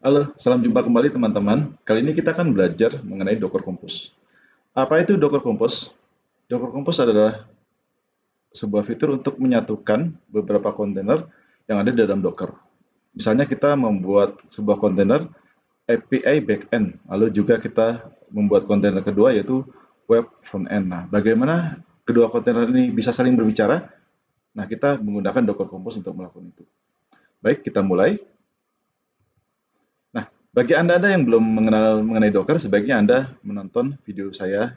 Halo, salam jumpa kembali teman-teman. Kali ini kita akan belajar mengenai Docker Compose. Apa itu Docker Compose? Docker Compose adalah sebuah fitur untuk menyatukan beberapa kontainer yang ada di dalam Docker. Misalnya kita membuat sebuah kontainer API backend, lalu juga kita membuat kontainer kedua yaitu web frontend. Nah, bagaimana kedua kontainer ini bisa saling berbicara? Nah, kita menggunakan Docker Compose untuk melakukan itu. Baik, kita mulai. Bagi Anda-Anda yang belum mengenal mengenai Docker, sebaiknya Anda menonton video saya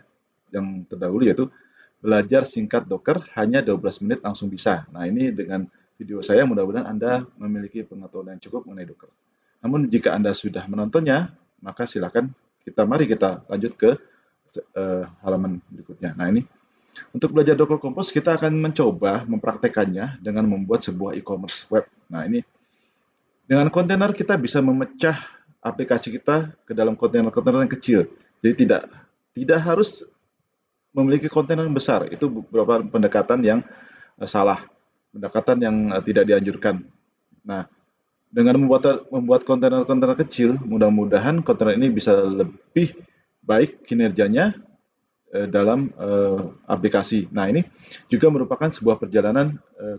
yang terdahulu yaitu belajar singkat Docker hanya 12 menit langsung bisa. Nah, ini dengan video saya mudah-mudahan Anda memiliki pengetahuan yang cukup mengenai Docker. Namun jika Anda sudah menontonnya, maka silakan kita mari kita lanjut ke uh, halaman berikutnya. Nah, ini untuk belajar Docker Compose kita akan mencoba mempraktekannya dengan membuat sebuah e-commerce web. Nah, ini dengan kontainer kita bisa memecah aplikasi kita ke dalam kontainer-kontainer yang kecil. Jadi tidak tidak harus memiliki kontainer yang besar. Itu beberapa pendekatan yang eh, salah, pendekatan yang eh, tidak dianjurkan. Nah, dengan membuat membuat kontainer-kontainer kecil, mudah-mudahan kontainer ini bisa lebih baik kinerjanya eh, dalam eh, aplikasi. Nah, ini juga merupakan sebuah perjalanan eh,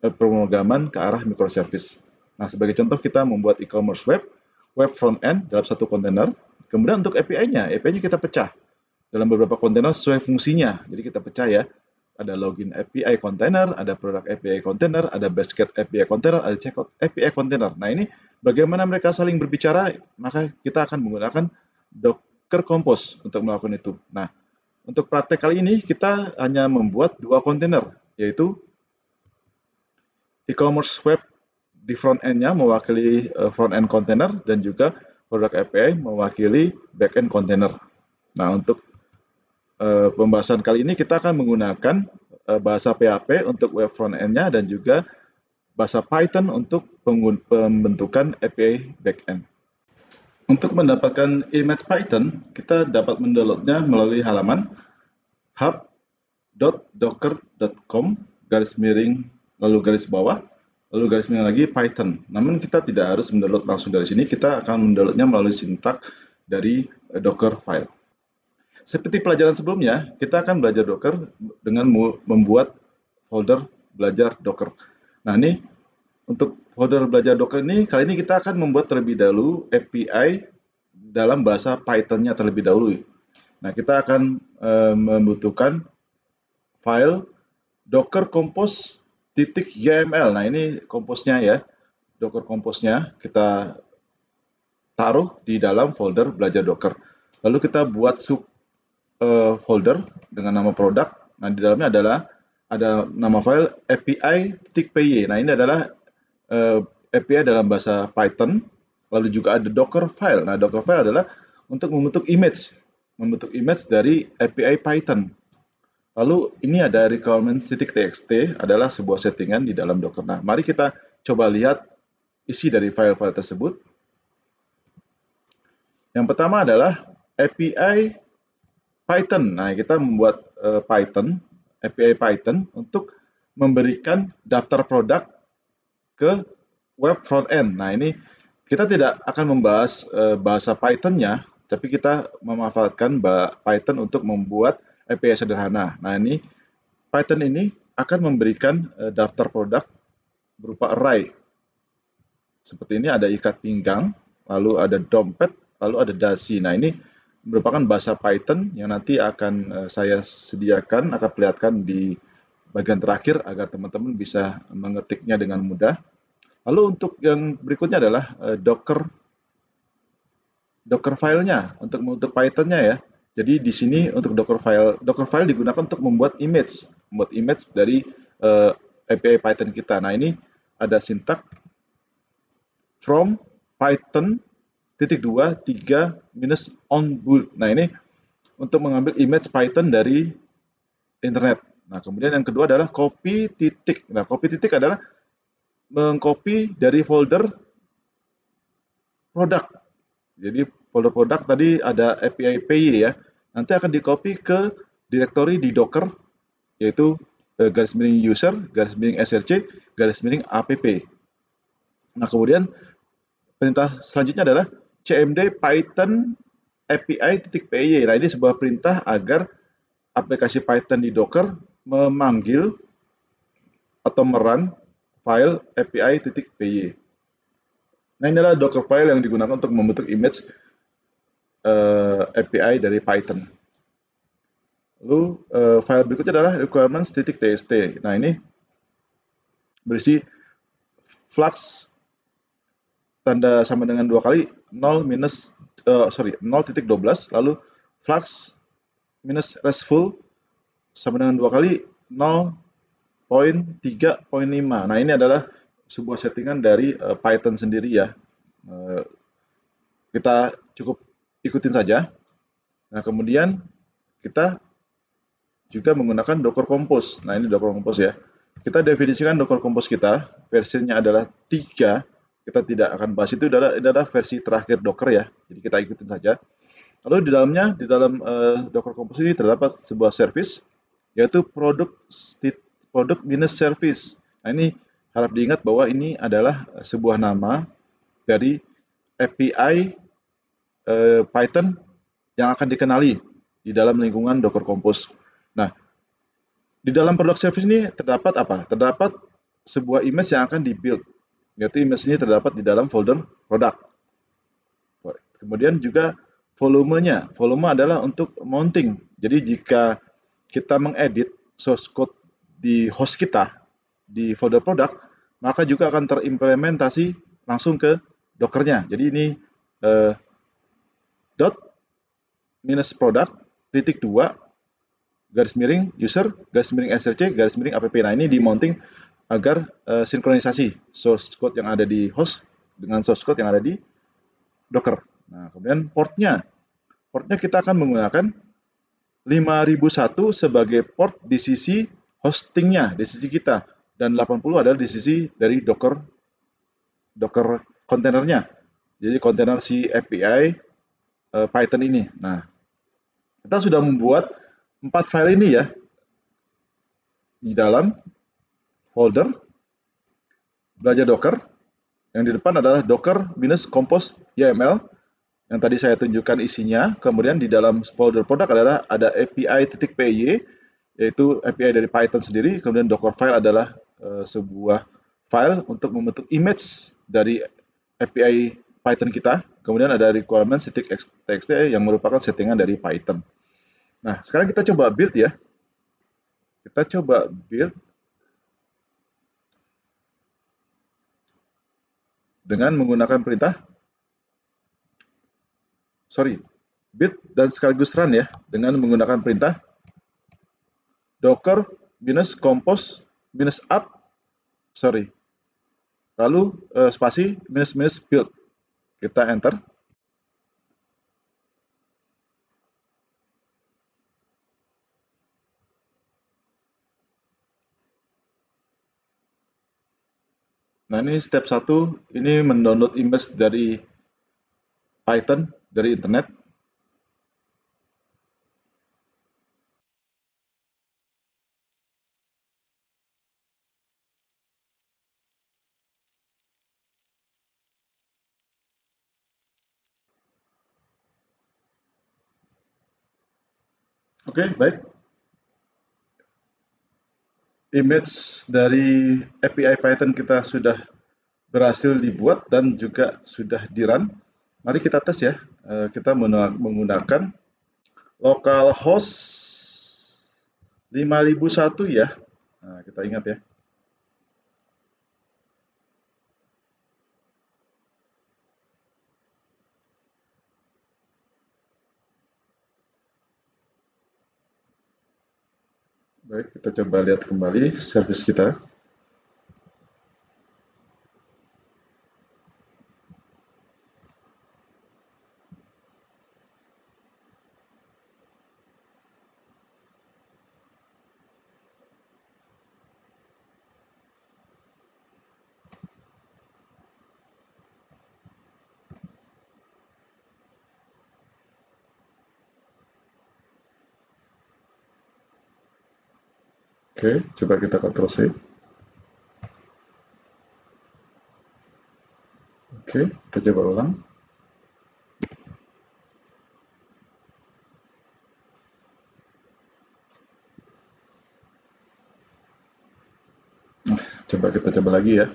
eh pemrograman ke arah microservice. Nah, sebagai contoh kita membuat e-commerce web web front end dalam satu kontainer. Kemudian untuk API-nya, API-nya kita pecah dalam beberapa kontainer sesuai fungsinya. Jadi kita pecah ya. Ada login API container, ada produk API container, ada basket API container, ada checkout API container. Nah ini bagaimana mereka saling berbicara, maka kita akan menggunakan Docker Compose untuk melakukan itu. Nah, untuk praktek kali ini kita hanya membuat dua kontainer, yaitu e-commerce web di front end-nya mewakili eh, front end container dan juga produk API mewakili back end container. Nah, untuk uh, pembahasan kali ini kita akan menggunakan uh, bahasa PHP untuk web front end-nya dan juga bahasa Python untuk pembentukan API back end. Untuk mendapatkan image Python, kita dapat mendownloadnya melalui halaman hub.docker.com garis miring lalu garis bawah Lalu garis miring lagi Python. Namun kita tidak harus mendownload langsung dari sini, kita akan mendownloadnya melalui sintak dari eh, Docker file. Seperti pelajaran sebelumnya, kita akan belajar Docker dengan membuat folder belajar Docker. Nah ini untuk folder belajar Docker ini, kali ini kita akan membuat terlebih dahulu API dalam bahasa Python-nya terlebih dahulu. Nah kita akan eh, membutuhkan file docker compose titik YML. Nah, ini komposnya ya. Docker komposnya kita taruh di dalam folder belajar Docker. Lalu kita buat sub uh, folder dengan nama produk. Nah, di dalamnya adalah ada nama file API Nah, ini adalah uh, eh, API dalam bahasa Python. Lalu juga ada Docker file. Nah, Docker file adalah untuk membentuk image, membentuk image dari API Python. Lalu ini ada requirements.txt adalah sebuah settingan di dalam Docker. Nah, mari kita coba lihat isi dari file-file tersebut. Yang pertama adalah API Python. Nah, kita membuat uh, Python, API Python untuk memberikan daftar produk ke web front end. Nah, ini kita tidak akan membahas uh, bahasa Python-nya, tapi kita memanfaatkan Python untuk membuat API sederhana. Nah, ini Python ini akan memberikan uh, daftar produk berupa array. Seperti ini ada ikat pinggang, lalu ada dompet, lalu ada dasi. Nah, ini merupakan bahasa Python yang nanti akan uh, saya sediakan, akan perlihatkan di bagian terakhir agar teman-teman bisa mengetiknya dengan mudah. Lalu untuk yang berikutnya adalah uh, Docker Docker filenya untuk untuk Pythonnya ya. Jadi di sini untuk Docker file, Docker file digunakan untuk membuat image, membuat image dari uh, eh, API Python kita. Nah ini ada sintak from Python titik dua tiga minus on boot. Nah ini untuk mengambil image Python dari internet. Nah kemudian yang kedua adalah copy titik. Nah copy titik adalah mengcopy dari folder produk. Jadi folder produk tadi ada API PY ya. Nanti akan di copy ke direktori di Docker yaitu eh, garis miring user, garis miring src, garis miring app. Nah, kemudian perintah selanjutnya adalah cmd python api.py. Nah, ini sebuah perintah agar aplikasi Python di Docker memanggil atau meran file api.py. Nah, ini adalah Docker file yang digunakan untuk membentuk image uh, eh, API dari Python. Lalu uh, file berikutnya adalah requirements.txt. Nah ini berisi flux tanda sama dengan dua kali 0 minus uh, sorry 0.12 lalu flux minus restful sama dengan dua kali 0.3.5. Nah ini adalah sebuah settingan dari uh, Python sendiri ya. Uh, kita cukup ikutin saja. Nah, kemudian kita juga menggunakan Docker Compose. Nah, ini Docker Compose ya. Kita definisikan Docker Compose kita, versinya adalah 3. Kita tidak akan bahas itu adalah, adalah versi terakhir Docker ya. Jadi kita ikutin saja. Lalu di dalamnya, di dalam uh, Docker Compose ini terdapat sebuah service yaitu product produk minus service. Nah, ini harap diingat bahwa ini adalah sebuah nama dari API eh, Python yang akan dikenali di dalam lingkungan Docker Compose. Nah, di dalam produk service ini terdapat apa? Terdapat sebuah image yang akan dibuild, yaitu image ini terdapat di dalam folder produk. Kemudian juga volumenya. Volume adalah untuk mounting. Jadi jika kita mengedit source code di host kita di folder produk, maka juga akan terimplementasi langsung ke Dockernya. Jadi ini eh, dot minus product titik dua garis miring user garis miring src garis miring app nah ini di mounting agar uh, sinkronisasi source code yang ada di host dengan source code yang ada di docker nah kemudian portnya portnya kita akan menggunakan 5001 sebagai port di sisi hostingnya di sisi kita dan 80 adalah di sisi dari docker docker kontainernya jadi kontainer si API Eh, Python ini. Nah, kita sudah membuat empat file ini ya di dalam folder belajar Docker. Yang di depan adalah docker minus compose YAML yang tadi saya tunjukkan isinya. Kemudian di dalam folder produk adalah ada API titik yaitu API dari Python sendiri. Kemudian docker file adalah uh, sebuah file untuk membentuk image dari API Python kita. Kemudian ada requirement text yang merupakan settingan dari Python. Nah, sekarang kita coba build ya. Kita coba build dengan menggunakan perintah sorry, build dan sekaligus run ya dengan menggunakan perintah docker minus compose minus up sorry lalu uh, spasi minus minus build kita enter Nah ini step satu, ini mendownload image dari Python dari internet. Oke, okay, baik. Image dari API Python kita sudah berhasil dibuat dan juga sudah di-run. Mari kita tes ya. Eh, kita menggunakan localhost 5001 ya. Nah, kita ingat ya. Baik, kita coba lihat kembali service kita. Oke, coba kita kontrol C. Ya. Oke, kita coba ulang. coba kita coba lagi ya.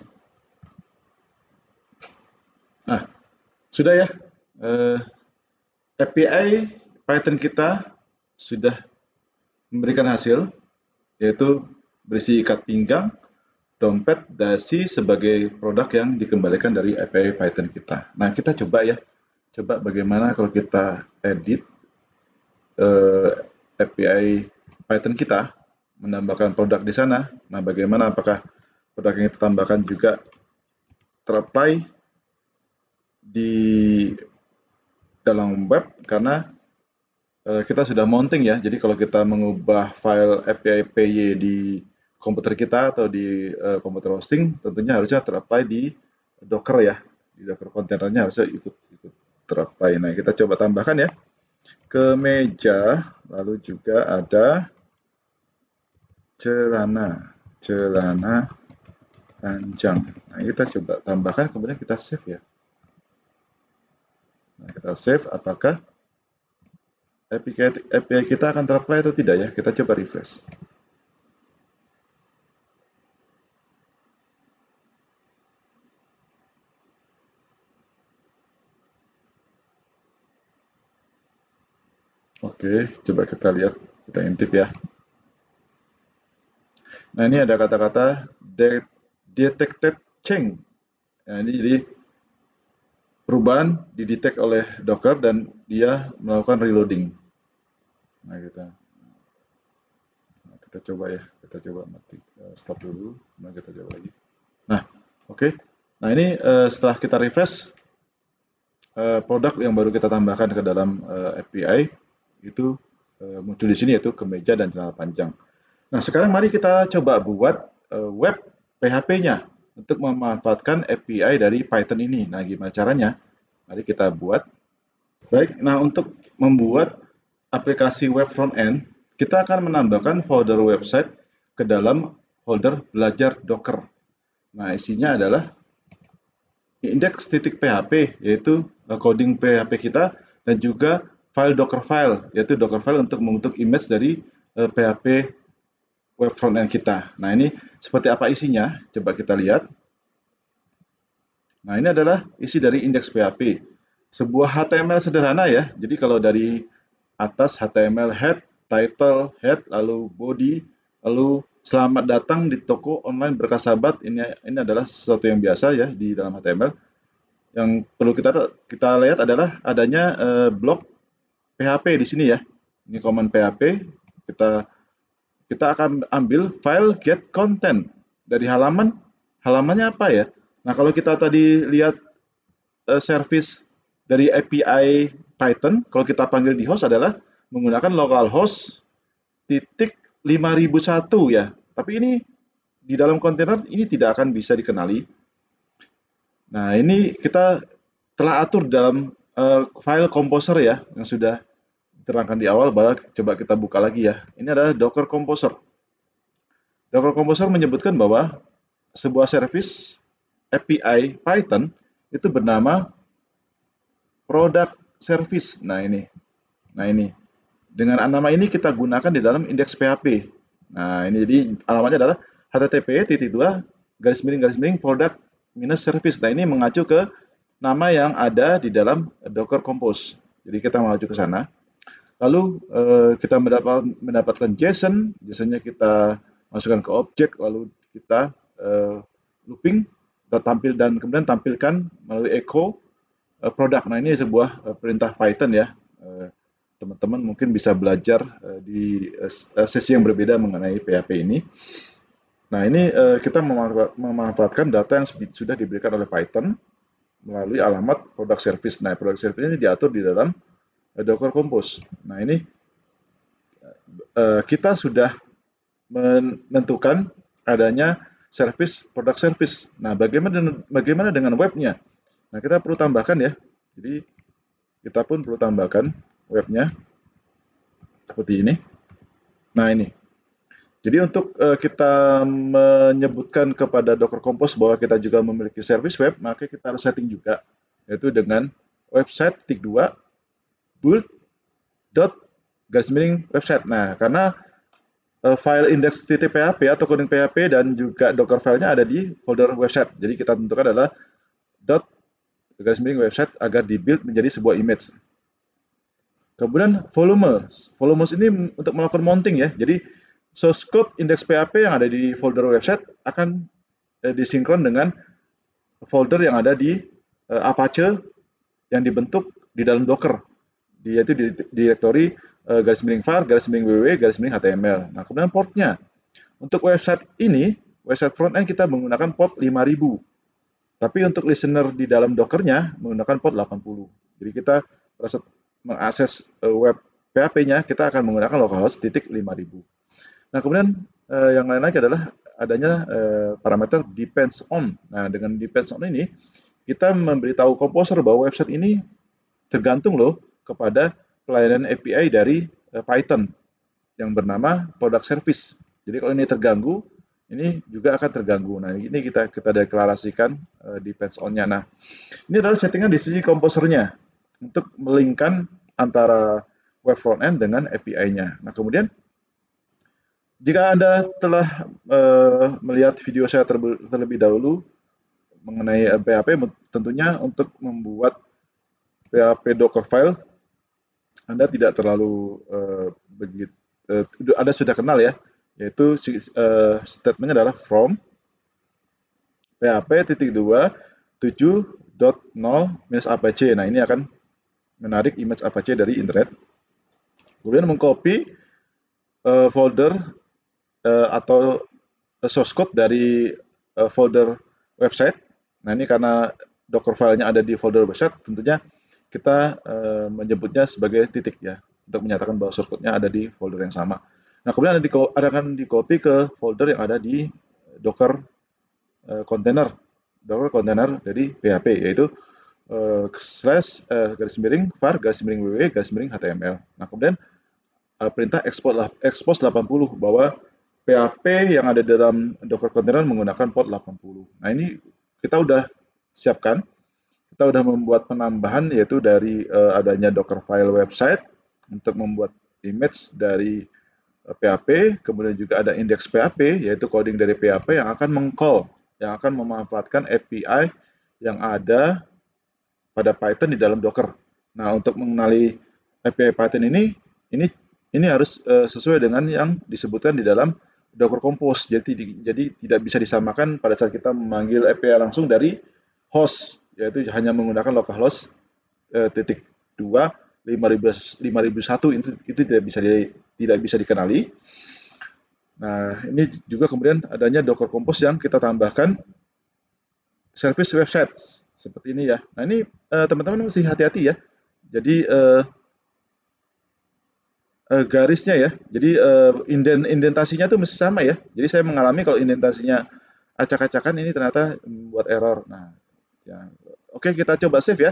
Nah, sudah ya. Uh, eh, API Python kita sudah memberikan hasil yaitu berisi ikat pinggang, dompet, dasi sebagai produk yang dikembalikan dari API Python kita. Nah, kita coba ya, coba bagaimana kalau kita edit eh, API Python kita, menambahkan produk di sana. Nah, bagaimana apakah produk yang kita tambahkan juga terapply di dalam web karena Eh, kita sudah mounting ya. Jadi kalau kita mengubah file API PY di komputer kita atau di uh, komputer hosting, tentunya harusnya terapply di Docker ya. Di Docker kontainernya harusnya ikut ikut terapply. Nah, kita coba tambahkan ya. Ke meja, lalu juga ada celana, celana panjang. Nah, kita coba tambahkan kemudian kita save ya. Nah, kita save apakah API, kita akan terapply atau tidak ya. Kita coba refresh. Oke, coba kita lihat. Kita intip ya. Nah, ini ada kata-kata detected change. Nah, ini jadi perubahan didetek oleh Docker dan dia melakukan reloading. Nah, kita gitu. nah, kita coba ya, kita coba mati eh, stop dulu, Nah kita coba lagi. Nah, oke. Okay. Nah, ini uh, setelah kita refresh uh, produk yang baru kita tambahkan ke dalam uh, API itu uh, muncul di sini yaitu kemeja dan celana panjang. Nah, sekarang mari kita coba buat uh, web PHP-nya untuk memanfaatkan API dari Python ini. Nah, gimana caranya? Mari kita buat. Baik, nah untuk membuat aplikasi web front end, kita akan menambahkan folder website ke dalam folder belajar Docker. Nah, isinya adalah index.php yaitu coding PHP kita dan juga file Docker file yaitu Docker file untuk membentuk image dari PHP eh, web Frontend kita. Nah, ini seperti apa isinya? Coba kita lihat. Nah, ini adalah isi dari indeks PHP. Sebuah HTML sederhana ya. Jadi kalau dari atas HTML head, title head, lalu body, lalu selamat datang di toko online berkas sahabat. Ini ini adalah sesuatu yang biasa ya di dalam HTML. Yang perlu kita kita lihat adalah adanya eh, blok PHP di sini ya. Ini command PHP kita kita akan ambil file get content dari halaman. Halamannya apa ya? Nah, kalau kita tadi lihat uh, service dari API Python, kalau kita panggil di host adalah menggunakan localhost titik 5001 ya. Tapi ini di dalam kontainer ini tidak akan bisa dikenali. Nah, ini kita telah atur dalam uh, file composer ya yang sudah terangkan di awal, coba kita buka lagi ya. Ini adalah Docker Composer. Docker Composer menyebutkan bahwa sebuah service API Python itu bernama product service. Nah ini, nah ini. Dengan nama ini kita gunakan di dalam indeks PHP. Nah ini jadi alamatnya adalah http titik dua garis miring garis miring product minus service. Nah ini mengacu ke nama yang ada di dalam Docker Compose. Jadi kita mengacu ke sana. Lalu eh, kita mendapat, mendapatkan JSON, biasanya kita masukkan ke objek, lalu kita eh, looping, kita tampil dan kemudian tampilkan melalui echo eh, produk. Nah ini sebuah eh, perintah Python ya. teman eh, teman-teman mungkin bisa belajar uh, di uh, sesi yang berbeda mengenai PHP ini. Nah, ini uh, kita memanfaatkan data yang sudah diberikan oleh Python melalui alamat produk service. Nah, produk service ini diatur di dalam Docker Compose. Nah ini eh, kita sudah menentukan adanya service, produk service. Nah bagaimana dengan, bagaimana dengan webnya? Nah kita perlu tambahkan ya. Jadi kita pun perlu tambahkan webnya seperti ini. Nah ini. Jadi untuk eh, kita menyebutkan kepada Docker Compose bahwa kita juga memiliki service web, maka kita harus setting juga, yaitu dengan website titik dua build dot garis miring website. Nah, karena uh, file index PHP atau coding PHP dan juga Docker filenya ada di folder website. Jadi kita tentukan adalah dot garis miring website agar dibuild menjadi sebuah image. Kemudian volume. Volume ini untuk melakukan mounting ya. Jadi source code index PHP yang ada di folder website akan eh, disinkron dengan folder yang ada di eh, Apache yang dibentuk di dalam Docker yaitu di direktori uh, garis miring var garis miring www e, garis miring html. Nah, kemudian portnya. Untuk website ini, website front end kita menggunakan port 5000. Tapi untuk listener di dalam dockernya menggunakan port 80. Jadi kita pada saat mengakses uh, web PHP-nya kita akan menggunakan localhost titik 5000. Nah, kemudian uh, yang lain lagi adalah adanya uh, parameter depends on. Nah, dengan depends on ini kita memberitahu komposer bahwa website ini tergantung loh kepada pelayanan API dari eh, Python yang bernama product service. Jadi kalau ini terganggu, ini juga akan terganggu. Nah, ini kita kita deklarasikan uh, eh, depends on-nya. Nah, ini adalah settingan di sisi komposernya untuk melingkan antara web front end dengan API-nya. Nah, kemudian jika Anda telah uh, melihat video saya terlebih dahulu mengenai PHP, tentunya untuk membuat PHP Docker file anda tidak terlalu uh, eh, begitu uh, eh, Anda sudah kenal ya, yaitu uh, statementnya adalah from PHP titik dua tujuh minus Apache. Nah ini akan menarik image apc dari internet. Kemudian mengcopy uh, folder uh, atau source code dari uh, folder website. Nah ini karena Docker filenya ada di folder website, tentunya kita uh, menyebutnya sebagai titik ya untuk menyatakan bahwa shortcode-nya ada di folder yang sama. Nah, kemudian ada di, akan di copy ke folder yang ada di eh, Docker uh, container, Docker container dari PHP yaitu uh, slash uh, garis miring var garis miring www garis miring html. Nah, kemudian uh, perintah export lah expose 80 bahwa PHP yang ada dalam Docker container menggunakan port 80. Nah, ini kita udah siapkan kita sudah membuat penambahan yaitu dari uh, adanya Dockerfile website untuk membuat image dari uh, eh, PHP, kemudian juga ada indeks PHP yaitu coding dari PHP yang akan mengcall, yang akan memanfaatkan API yang ada pada Python di dalam Docker. Nah, untuk mengenali API Python ini, ini ini harus uh, sesuai dengan yang disebutkan di dalam Docker Compose. Jadi jadi tidak bisa disamakan pada saat kita memanggil API langsung dari host yaitu hanya menggunakan local host eh, titik 2 5000 5001 itu itu tidak bisa di, tidak bisa dikenali. Nah, ini juga kemudian adanya Docker Compose yang kita tambahkan service website seperti ini ya. Nah, ini eh, teman-teman eh, mesti hati-hati ya. Jadi eh, eh, garisnya ya. Jadi eh, inden, indentasinya itu mesti sama ya. Jadi saya mengalami kalau indentasinya acak-acakan ini ternyata membuat error. Nah, ya Oke, kita coba save ya.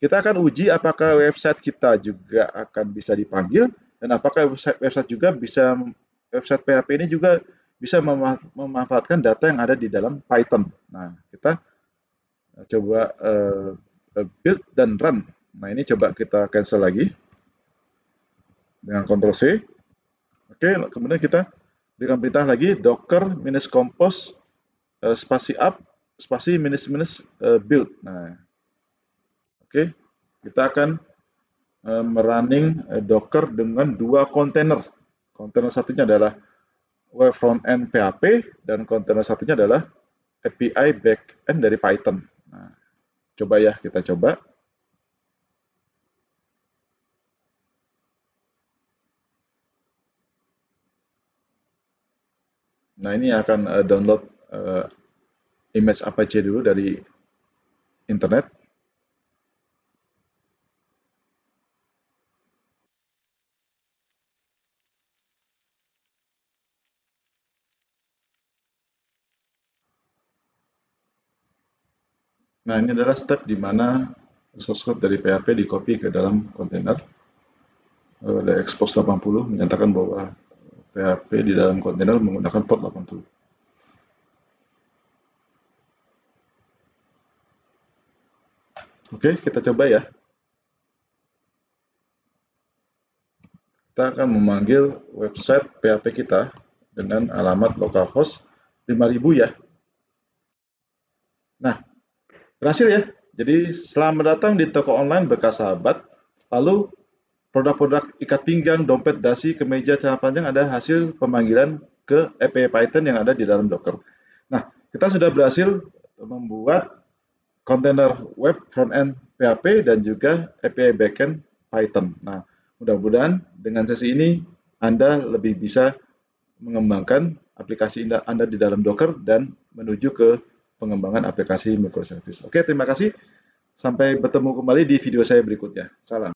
Kita akan uji apakah website kita juga akan bisa dipanggil dan apakah website, website juga bisa website PHP ini juga bisa memanfaatkan data yang ada di dalam Python. Nah, kita eh, coba uh, build dan run. Nah, ini coba kita cancel lagi dengan Ctrl C. Oke, kemudian kita berikan perintah lagi docker minus compose uh, spasi up spasi minus minus uh, build. Nah, oke, okay. kita akan uh, merunning uh, Docker dengan dua kontainer. Kontainer satunya adalah web front end PHP dan kontainer satunya adalah API back end dari Python. Nah, coba ya kita coba. Nah, ini akan download image Apache dulu dari internet. Nah, ini adalah step di mana source code dari PHP di copy ke dalam kontainer. Ada eh, expose 80 menyatakan bahwa PHP di dalam kontainer menggunakan port 80. Oke, kita coba ya. Kita akan memanggil website PHP kita dengan alamat localhost 5000 ya. Nah, berhasil ya. Jadi selamat datang di toko online bekas sahabat. Lalu produk-produk ikat pinggang, dompet, dasi, kemeja, celana panjang ada hasil pemanggilan ke API Python yang ada di dalam Docker. Nah, kita sudah berhasil membuat container web front end PHP dan juga API backend Python. Nah, mudah-mudahan dengan sesi ini Anda lebih bisa mengembangkan aplikasi Anda di dalam Docker dan menuju ke pengembangan aplikasi microservice. Oke, terima kasih. Sampai bertemu kembali di video saya berikutnya. Salam.